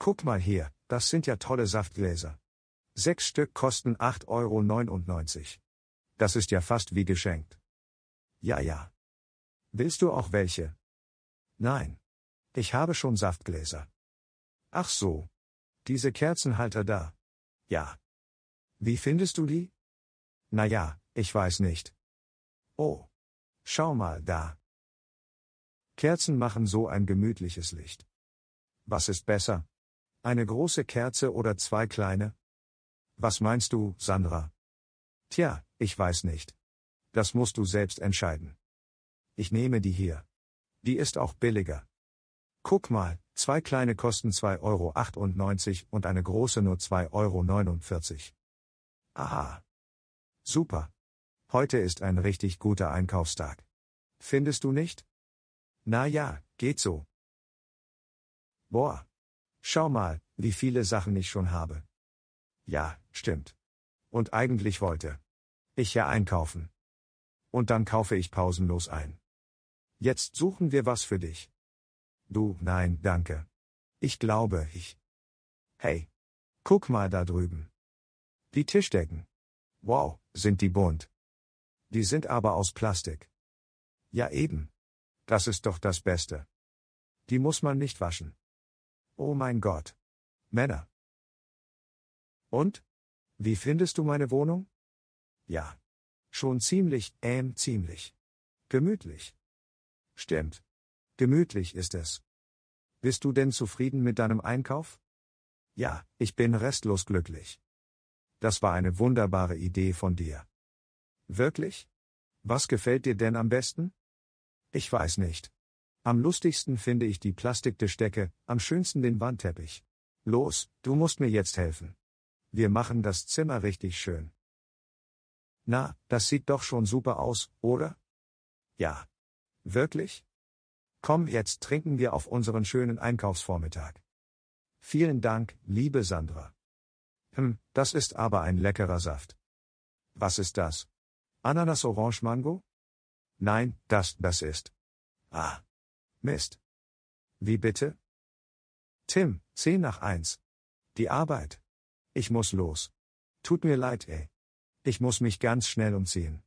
Guck mal hier, das sind ja tolle Saftgläser. Sechs Stück kosten 8,99 Euro. Das ist ja fast wie geschenkt. Ja, ja. Willst du auch welche? Nein. Ich habe schon Saftgläser. Ach so. Diese Kerzenhalter da. Ja. Wie findest du die? Na ja, ich weiß nicht. Oh. Schau mal da. Kerzen machen so ein gemütliches Licht. Was ist besser? Eine große Kerze oder zwei kleine? Was meinst du, Sandra? Tja, ich weiß nicht. Das musst du selbst entscheiden. Ich nehme die hier. Die ist auch billiger. Guck mal, zwei kleine kosten 2,98 Euro und eine große nur 2,49 Euro. Aha. Super. Heute ist ein richtig guter Einkaufstag. Findest du nicht? Na ja, geht so. Boah, Schau mal, wie viele Sachen ich schon habe. Ja, stimmt. Und eigentlich wollte ich ja einkaufen. Und dann kaufe ich pausenlos ein. Jetzt suchen wir was für dich. Du, nein, danke. Ich glaube, ich. Hey. Guck mal da drüben. Die Tischdecken. Wow, sind die bunt. Die sind aber aus Plastik. Ja eben. Das ist doch das Beste. Die muss man nicht waschen. Oh mein Gott. Männer. Und? Wie findest du meine Wohnung? Ja. Schon ziemlich, ähm, ziemlich. Gemütlich. Stimmt. Gemütlich ist es. Bist du denn zufrieden mit deinem Einkauf? Ja, ich bin restlos glücklich. Das war eine wunderbare Idee von dir. Wirklich? Was gefällt dir denn am besten? Ich weiß nicht. Am lustigsten finde ich die Plastiktischdecke, am schönsten den Wandteppich. Los, du musst mir jetzt helfen. Wir machen das Zimmer richtig schön. Na, das sieht doch schon super aus, oder? Ja. Wirklich? Komm, jetzt trinken wir auf unseren schönen Einkaufsvormittag. Vielen Dank, liebe Sandra. Hm, das ist aber ein leckerer Saft. Was ist das? Ananas Orange Mango? Nein, das, das ist. Ah. Mist. Wie bitte? Tim, 10 nach 1. Die Arbeit. Ich muss los. Tut mir leid, ey. Ich muss mich ganz schnell umziehen.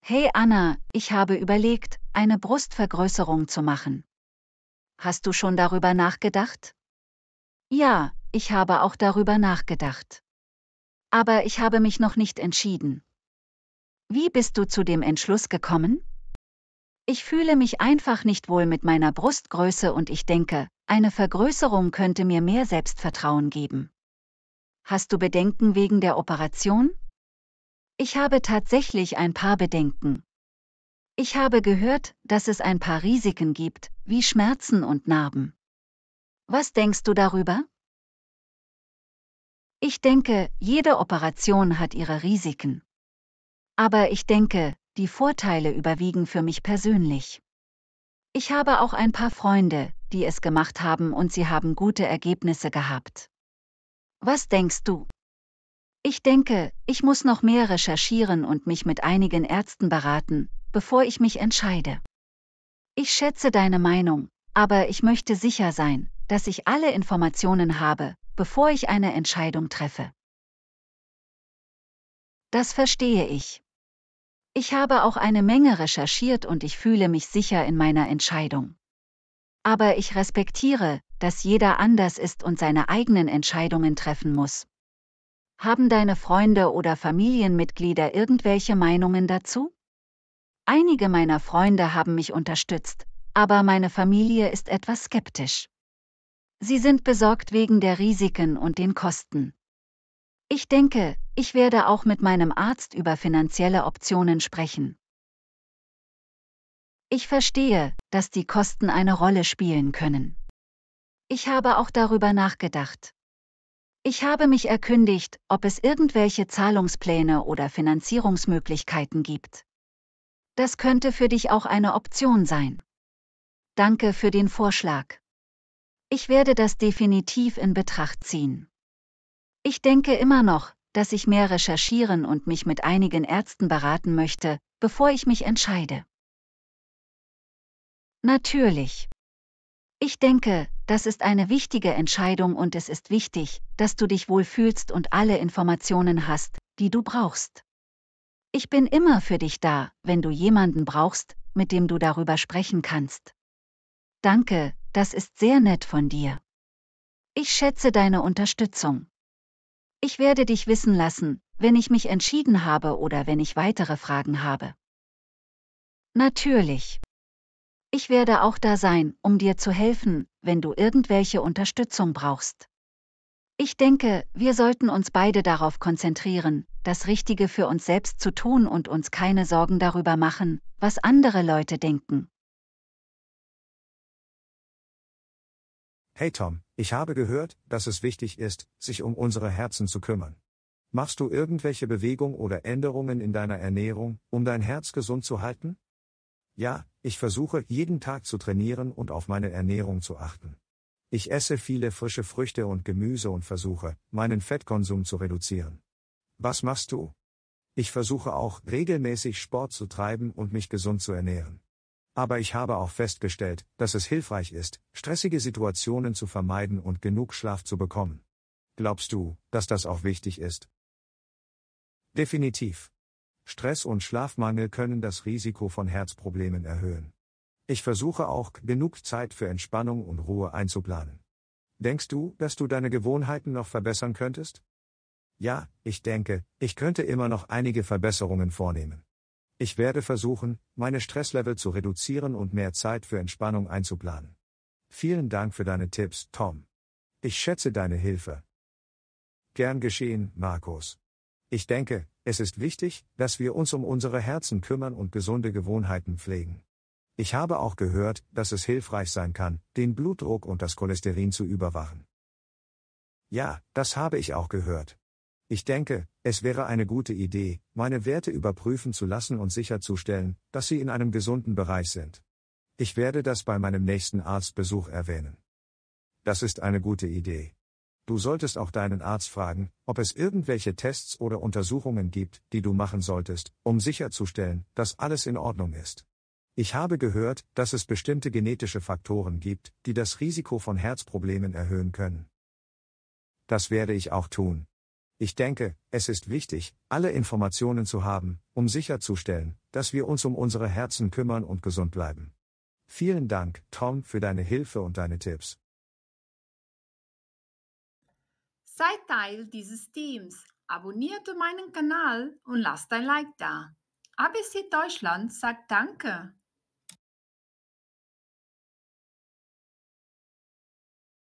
Hey Anna, ich habe überlegt, eine Brustvergrößerung zu machen. Hast du schon darüber nachgedacht? Ja, ich habe auch darüber nachgedacht. Aber ich habe mich noch nicht entschieden. Wie bist du zu dem Entschluss gekommen? Ich fühle mich einfach nicht wohl mit meiner Brustgröße und ich denke, eine Vergrößerung könnte mir mehr Selbstvertrauen geben. Hast du Bedenken wegen der Operation? Ich habe tatsächlich ein paar Bedenken. Ich habe gehört, dass es ein paar Risiken gibt, wie Schmerzen und Narben. Was denkst du darüber? Ich denke, jede Operation hat ihre Risiken. Aber ich denke, die Vorteile überwiegen für mich persönlich. Ich habe auch ein paar Freunde, die es gemacht haben und sie haben gute Ergebnisse gehabt. Was denkst du? Ich denke, ich muss noch mehr recherchieren und mich mit einigen Ärzten beraten, bevor ich mich entscheide. Ich schätze deine Meinung, aber ich möchte sicher sein, dass ich alle Informationen habe, bevor ich eine Entscheidung treffe. Das verstehe ich. Ich habe auch eine Menge recherchiert und ich fühle mich sicher in meiner Entscheidung. Aber ich respektiere, dass jeder anders ist und seine eigenen Entscheidungen treffen muss. Haben deine Freunde oder Familienmitglieder irgendwelche Meinungen dazu? Einige meiner Freunde haben mich unterstützt, aber meine Familie ist etwas skeptisch. Sie sind besorgt wegen der Risiken und den Kosten. Ich denke, ich werde auch mit meinem Arzt über finanzielle Optionen sprechen. Ich verstehe, dass die Kosten eine Rolle spielen können. Ich habe auch darüber nachgedacht. Ich habe mich erkündigt, ob es irgendwelche Zahlungspläne oder Finanzierungsmöglichkeiten gibt. Das könnte für dich auch eine Option sein. Danke für den Vorschlag. Ich werde das definitiv in Betracht ziehen. Ich denke immer noch, dass ich mehr recherchieren und mich mit einigen Ärzten beraten möchte, bevor ich mich entscheide. Natürlich. Ich denke, das ist eine wichtige Entscheidung und es ist wichtig, dass du dich wohlfühlst und alle Informationen hast, die du brauchst. Ich bin immer für dich da, wenn du jemanden brauchst, mit dem du darüber sprechen kannst. Danke, das ist sehr nett von dir. Ich schätze deine Unterstützung. Ich werde dich wissen lassen, wenn ich mich entschieden habe oder wenn ich weitere Fragen habe. Natürlich. Ich werde auch da sein, um dir zu helfen, wenn du irgendwelche Unterstützung brauchst. Ich denke, wir sollten uns beide darauf konzentrieren, das Richtige für uns selbst zu tun und uns keine Sorgen darüber machen, was andere Leute denken. Hey Tom, ich habe gehört, dass es wichtig ist, sich um unsere Herzen zu kümmern. Machst du irgendwelche Bewegungen oder Änderungen in deiner Ernährung, um dein Herz gesund zu halten? Ja, ich versuche jeden Tag zu trainieren und auf meine Ernährung zu achten. Ich esse viele frische Früchte und Gemüse und versuche, meinen Fettkonsum zu reduzieren. Was machst du? Ich versuche auch, regelmäßig Sport zu treiben und mich gesund zu ernähren. Aber ich habe auch festgestellt, dass es hilfreich ist, stressige Situationen zu vermeiden und genug Schlaf zu bekommen. Glaubst du, dass das auch wichtig ist? Definitiv. Stress und Schlafmangel können das Risiko von Herzproblemen erhöhen. Ich versuche auch, genug Zeit für Entspannung und Ruhe einzuplanen. Denkst du, dass du deine Gewohnheiten noch verbessern könntest? Ja, ich denke, ich könnte immer noch einige Verbesserungen vornehmen. Ich werde versuchen, meine Stresslevel zu reduzieren und mehr Zeit für Entspannung einzuplanen. Vielen Dank für deine Tipps, Tom. Ich schätze deine Hilfe. Gern geschehen, Markus. Ich denke, es ist wichtig, dass wir uns um unsere Herzen kümmern und gesunde Gewohnheiten pflegen. Ich habe auch gehört, dass es hilfreich sein kann, den Blutdruck und das Cholesterin zu überwachen. Ja, das habe ich auch gehört. Ich denke, es wäre eine gute Idee, meine Werte überprüfen zu lassen und sicherzustellen, dass sie in einem gesunden Bereich sind. Ich werde das bei meinem nächsten Arztbesuch erwähnen. Das ist eine gute Idee. Du solltest auch deinen Arzt fragen, ob es irgendwelche Tests oder Untersuchungen gibt, die du machen solltest, um sicherzustellen, dass alles in Ordnung ist. Ich habe gehört, dass es bestimmte genetische Faktoren gibt, die das Risiko von Herzproblemen erhöhen können. Das werde ich auch tun. Ich denke, es ist wichtig, alle Informationen zu haben, um sicherzustellen, dass wir uns um unsere Herzen kümmern und gesund bleiben. Vielen Dank, Tom, für deine Hilfe und deine Tipps. Sei Teil dieses Teams, abonniere meinen Kanal und lass dein Like da. ABC Deutschland sagt Danke.